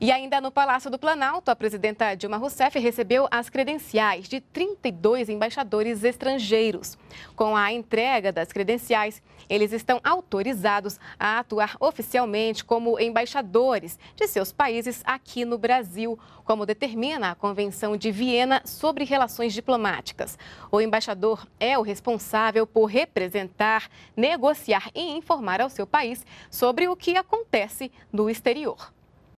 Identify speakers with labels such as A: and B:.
A: E ainda no Palácio do Planalto, a presidenta Dilma Rousseff recebeu as credenciais de 32 embaixadores estrangeiros. Com a entrega das credenciais, eles estão autorizados a atuar oficialmente como embaixadores de seus países aqui no Brasil, como determina a Convenção de Viena sobre Relações Diplomáticas. O embaixador é o responsável por representar, negociar e informar ao seu país sobre o que acontece no exterior.